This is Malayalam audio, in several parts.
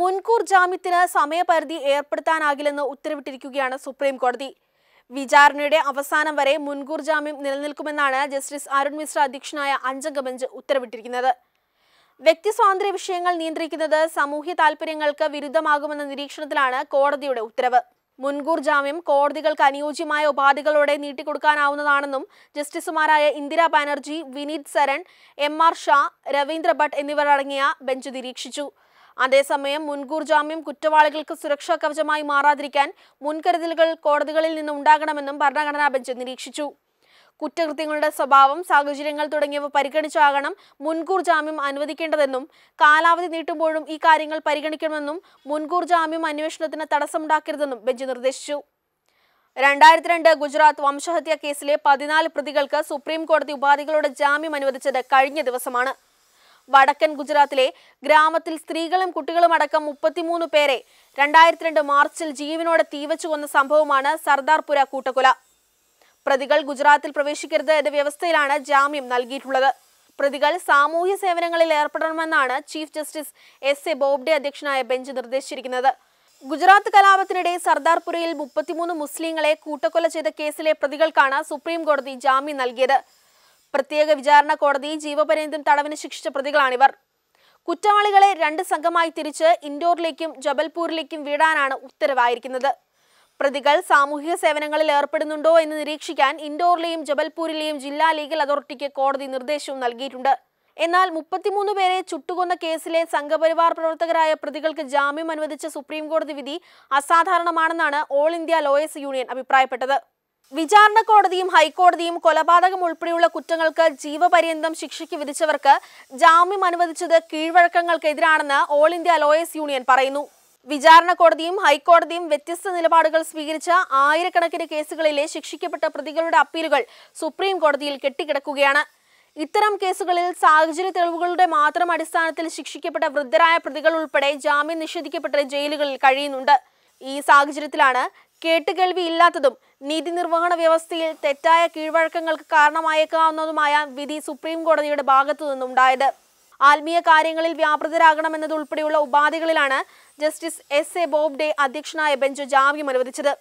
മുൻകൂർ ജാമ്യത്തിന് സമയപരിധി ഏർപ്പെടുത്താനാകില്ലെന്ന് ഉത്തരവിട്ടിരിക്കുകയാണ് സുപ്രീം കോടതി വിചാരണയുടെ അവസാനം വരെ മുൻകൂർ ജാമ്യം നിലനിൽക്കുമെന്നാണ് ജസ്റ്റിസ് അരുൺ മിശ്ര അധ്യക്ഷനായ അഞ്ചംഗ ബെഞ്ച് ഉത്തരവിട്ടിരിക്കുന്നത് വ്യക്തി സ്വാതന്ത്ര്യ വിഷയങ്ങൾ നിയന്ത്രിക്കുന്നത് സാമൂഹ്യ താൽപര്യങ്ങൾക്ക് വിരുദ്ധമാകുമെന്ന നിരീക്ഷണത്തിലാണ് കോടതിയുടെ ഉത്തരവ് മുൻകൂർ ജാമ്യം കോടതികൾക്ക് അനുയോജ്യമായ ഉപാധികളോടെ നീട്ടിക്കൊടുക്കാനാവുന്നതാണെന്നും ജസ്റ്റിസുമാരായ ഇന്ദിരാ ബാനർജി വിനീത് സരൺ എം ആർ ഷാ രവീന്ദ്ര ഭട്ട് എന്നിവരടങ്ങിയ ബെഞ്ച് നിരീക്ഷിച്ചു അതേസമയം മുൻകൂർ ജാമ്യം കുറ്റവാളികൾക്ക് സുരക്ഷാ കവചമായി മാറാതിരിക്കാൻ മുൻകരുതലുകൾ കോടതികളിൽ നിന്ന് ഉണ്ടാകണമെന്നും ഭരണഘടനാ ബെഞ്ച് നിരീക്ഷിച്ചു കുറ്റകൃത്യങ്ങളുടെ സ്വഭാവം സാഹചര്യങ്ങൾ തുടങ്ങിയവ പരിഗണിച്ചാകണം മുൻകൂർ ജാമ്യം അനുവദിക്കേണ്ടതെന്നും കാലാവധി നീട്ടുമ്പോഴും ഈ കാര്യങ്ങൾ പരിഗണിക്കണമെന്നും മുൻകൂർ ജാമ്യം അന്വേഷണത്തിന് തടസ്സമുണ്ടാക്കരുതെന്നും ബെഞ്ച് നിർദ്ദേശിച്ചു രണ്ടായിരത്തി രണ്ട് ഗുജറാത്ത് വംശഹത്യാ കേസിലെ പതിനാല് പ്രതികൾക്ക് സുപ്രീം കോടതി ഉപാധികളുടെ ജാമ്യം അനുവദിച്ചത് കഴിഞ്ഞ ദിവസമാണ് വടക്കൻ ഗുജറാത്തിലെ ഗ്രാമത്തിൽ സ്ത്രീകളും കുട്ടികളും അടക്കം മുപ്പത്തിമൂന്ന് പേരെ രണ്ടായിരത്തി രണ്ട് മാർച്ചിൽ ജീവനോടെ തീവച്ചു കൊന്ന സംഭവമാണ് സർദാർപുര കൂട്ടക്കൊല പ്രതികൾ ഗുജറാത്തിൽ പ്രവേശിക്കരുത് എന്ന വ്യവസ്ഥയിലാണ് ജാമ്യം നൽകിയിട്ടുള്ളത് പ്രതികൾ സാമൂഹ്യ സേവനങ്ങളിൽ ഏർപ്പെടണമെന്നാണ് chief justice S A Bobde അധ്യക്ഷനായ ബെഞ്ച് നിർദ്ദേശിച്ചിരിക്കുന്നത് ഗുജറാത്ത് കലാപത്തിനിടെ സർദാർപുരയിൽ മുപ്പത്തിമൂന്ന് മുസ്ലിങ്ങളെ കൂട്ടക്കൊല ചെയ്ത കേസിലെ പ്രതികൾക്കാണ് സുപ്രീം കോടതി ജാമ്യം നൽകിയത് പ്രത്യേക വിചാരണ കോടതിയും ജീവപര്യന്തം തടവിന് ശിക്ഷിച്ച പ്രതികളാണിവർ കുറ്റവാളികളെ രണ്ട് സംഘമായി തിരിച്ച് ഇൻഡോറിലേക്കും ജബൽപൂരിലേക്കും വിടാനാണ് ഉത്തരവായിരിക്കുന്നത് പ്രതികൾ സാമൂഹിക സേവനങ്ങളിൽ ഏർപ്പെടുന്നുണ്ടോ എന്ന് നിരീക്ഷിക്കാൻ ഇൻഡോറിലെയും ജബൽപൂരിലെയും ജില്ലാ ലീഗൽ അതോറിറ്റിക്ക് കോടതി നിർദ്ദേശവും നൽകിയിട്ടുണ്ട് എന്നാൽ മുപ്പത്തിമൂന്ന് പേരെ ചുട്ടുകൊന്ന കേസിലെ സംഘപരിവാർ പ്രവർത്തകരായ പ്രതികൾക്ക് ജാമ്യം അനുവദിച്ച സുപ്രീംകോടതി വിധി അസാധാരണമാണെന്നാണ് ഓൾ ഇന്ത്യ ലോയേഴ്സ് യൂണിയൻ അഭിപ്രായപ്പെട്ടത് വിചാരണ കോടതിയും ഹൈക്കോടതിയും കൊലപാതകം ഉൾപ്പെടെയുള്ള കുറ്റങ്ങൾക്ക് ജീവപര്യന്തം ശിക്ഷയ്ക്ക് വിധിച്ചവർക്ക് ജാമ്യം അനുവദിച്ചത് കീഴ്വഴക്കങ്ങൾക്കെതിരാണെന്ന് ഓൾ ഇന്ത്യ ലോയേഴ്സ് യൂണിയൻ പറയുന്നു വിചാരണ കോടതിയും ഹൈക്കോടതിയും വ്യത്യസ്ത നിലപാടുകൾ സ്വീകരിച്ച ആയിരക്കണക്കിന് കേസുകളിലെ ശിക്ഷിക്കപ്പെട്ട പ്രതികളുടെ അപ്പീലുകൾ സുപ്രീം കോടതിയിൽ കെട്ടിക്കിടക്കുകയാണ് ഇത്തരം കേസുകളിൽ സാഹചര്യ തെളിവുകളുടെ മാത്രം അടിസ്ഥാനത്തിൽ ശിക്ഷിക്കപ്പെട്ട വൃദ്ധരായ പ്രതികൾ ഉൾപ്പെടെ ജാമ്യം നിഷേധിക്കപ്പെട്ട ജയിലുകളിൽ കഴിയുന്നുണ്ട് ഈ സാഹചര്യത്തിലാണ് കേട്ടുകേൾവി ഇല്ലാത്തതും നീതി നിർവഹണ വ്യവസ്ഥയിൽ തെറ്റായ കീഴ്വഴക്കങ്ങൾക്ക് കാരണമായേക്കാവുന്നതുമായ വിധി സുപ്രീം കോടതിയുടെ ഭാഗത്തു നിന്നുണ്ടായത് ആത്മീയ കാര്യങ്ങളിൽ വ്യാപൃതരാകണമെന്നതുൾപ്പെടെയുള്ള ഉപാധികളിലാണ് ജസ്റ്റിസ് എസ് എ ബോബ്ഡെ അധ്യക്ഷനായ ബെഞ്ച് ജാമ്യം അനുവദിച്ചത്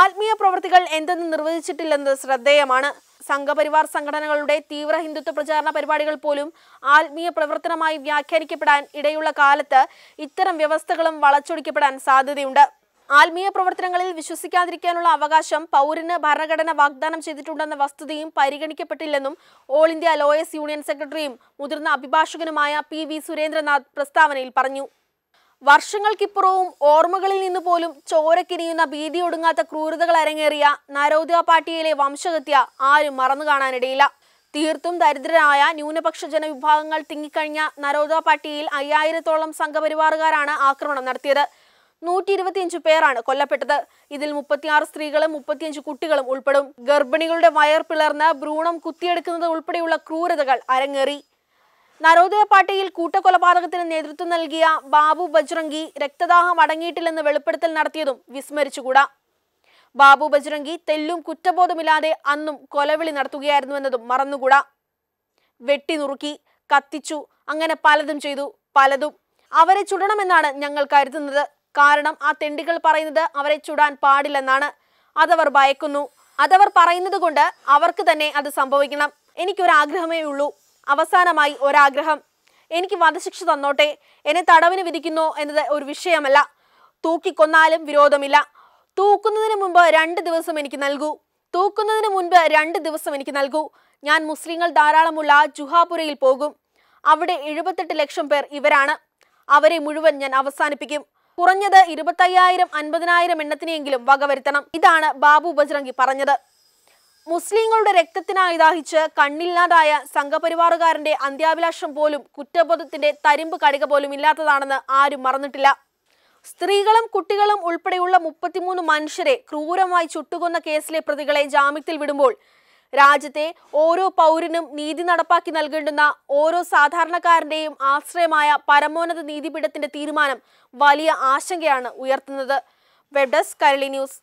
ആത്മീയ പ്രവൃത്തികൾ എന്തെന്ന് നിർവചിച്ചിട്ടില്ലെന്നത് ശ്രദ്ധേയമാണ് സംഘപരിവാർ സംഘടനകളുടെ തീവ്ര ഹിന്ദുത്വ പ്രചാരണ പരിപാടികൾ പോലും ആത്മീയ പ്രവർത്തനമായി വ്യാഖ്യാനിക്കപ്പെടാൻ ഇടയുള്ള കാലത്ത് ഇത്തരം വ്യവസ്ഥകളും വളച്ചൊടിക്കപ്പെടാൻ സാധ്യതയുണ്ട് ആത്മീയ പ്രവർത്തനങ്ങളിൽ വിശ്വസിക്കാതിരിക്കാനുള്ള അവകാശം പൗരന് ഭരണഘടന വാഗ്ദാനം ചെയ്തിട്ടുണ്ടെന്ന വസ്തുതയും പരിഗണിക്കപ്പെട്ടില്ലെന്നും ഓൾ ഇന്ത്യ ലോയേഴ്സ് യൂണിയൻ സെക്രട്ടറിയും മുതിർന്ന അഭിഭാഷകനുമായ പി വി സുരേന്ദ്രനാഥ് പ്രസ്താവനയിൽ പറഞ്ഞു വർഷങ്ങൾക്കിപ്പുറവും ഓർമ്മകളിൽ നിന്ന് പോലും ചോരക്കിരിയുന്ന ഭീതിയൊടുങ്ങാത്ത ക്രൂരതകൾ അരങ്ങേറിയ നരോദയ പാർട്ടിയിലെ വംശഹത്യ ആരും മറന്നു കാണാനിടയില്ല തീർത്തും ദരിദ്രരായ ന്യൂനപക്ഷ ജനവിഭാഗങ്ങൾ തിങ്ങിക്കഴിഞ്ഞ നരോദയ പാർട്ടിയിൽ അയ്യായിരത്തോളം സംഘപരിവാറുകാരാണ് ആക്രമണം നടത്തിയത് നൂറ്റി ഇരുപത്തിയഞ്ചു പേരാണ് കൊല്ലപ്പെട്ടത് ഇതിൽ മുപ്പത്തിയാറ് സ്ത്രീകളും മുപ്പത്തിയഞ്ച് കുട്ടികളും ഉൾപ്പെടും ഗർഭിണികളുടെ വയർ പിളർന്ന് ഭ്രൂണം കുത്തിയെടുക്കുന്നത് ഉൾപ്പെടെയുള്ള ക്രൂരതകൾ അരങ്ങേറി നരോദയ പാട്ടിയിൽ കൂട്ടക്കൊലപാതകത്തിന് നേതൃത്വം നൽകിയ ബാബു ബജ്രംഗി രക്തദാഹം അടങ്ങിയിട്ടില്ലെന്ന് വെളിപ്പെടുത്തൽ നടത്തിയതും വിസ്മരിച്ചുകൂടാ ബാബു ബജ്രംഗി തെല്ലും കുറ്റബോധമില്ലാതെ അന്നും കൊലവിളി നടത്തുകയായിരുന്നുവെന്നതും മറന്നുകൂടാ വെട്ടിനുറുക്കി കത്തിച്ചു അങ്ങനെ പലതും ചെയ്തു പലതും അവരെ ചുടണമെന്നാണ് ഞങ്ങൾ കരുതുന്നത് കാരണം ആ തെണ്ടികൾ പറയുന്നത് അവരെ ചുടാൻ പാടില്ലെന്നാണ് അതവർ ഭയക്കുന്നു അതവർ പറയുന്നത് കൊണ്ട് അവർക്ക് തന്നെ അത് സംഭവിക്കണം എനിക്കൊരാഗ്രഹമേ ഉള്ളൂ അവസാനമായി ഒരാഗ്രഹം എനിക്ക് വധശിക്ഷ തന്നോട്ടെ എന്നെ തടവിന് വിധിക്കുന്നു എന്നത് ഒരു വിഷയമല്ല തൂക്കിക്കൊന്നാലും വിരോധമില്ല തൂക്കുന്നതിന് മുമ്പ് രണ്ട് ദിവസം എനിക്ക് നൽകൂ തൂക്കുന്നതിന് മുൻപ് രണ്ട് ദിവസം എനിക്ക് നൽകൂ ഞാൻ മുസ്ലിങ്ങൾ ധാരാളമുള്ള ജുഹാപുരയിൽ പോകും അവിടെ എഴുപത്തെട്ട് ലക്ഷം പേർ ഇവരാണ് അവരെ മുഴുവൻ ഞാൻ അവസാനിപ്പിക്കും കുറഞ്ഞത് ഇരുപത്തയ്യായിരം അൻപതിനായിരം എണ്ണത്തിനെയെങ്കിലും വകവരുത്തണം ഇതാണ് ബാബു ബജ്രംഗി പറഞ്ഞത് മുസ്ലിങ്ങളുടെ രക്തത്തിനായി ദാഹിച്ച് കണ്ണില്ലാതായ സംഘപരിവാറുകാരന്റെ അന്ത്യാഭിലാഷം പോലും കുറ്റബോധത്തിന്റെ തരിമ്പ് കടിക പോലും ഇല്ലാത്തതാണെന്ന് ആരും മറന്നിട്ടില്ല സ്ത്രീകളും കുട്ടികളും ഉൾപ്പെടെയുള്ള മുപ്പത്തിമൂന്ന് മനുഷ്യരെ ക്രൂരമായി ചുട്ടുകൊന്ന കേസിലെ പ്രതികളെ ജാമ്യത്തിൽ വിടുമ്പോൾ രാജ്യത്തെ ഓരോ പൗരനും നീതി നടപ്പാക്കി നൽകേണ്ടുന്ന ഓരോ സാധാരണക്കാരന്റെയും ആശ്രയമായ പരമോന്നത നീതിപീഠത്തിന്റെ തീരുമാനം വലിയ ആശങ്കയാണ് ഉയർത്തുന്നത് വെബ് ഡെസ്ക് കരളി ന്യൂസ്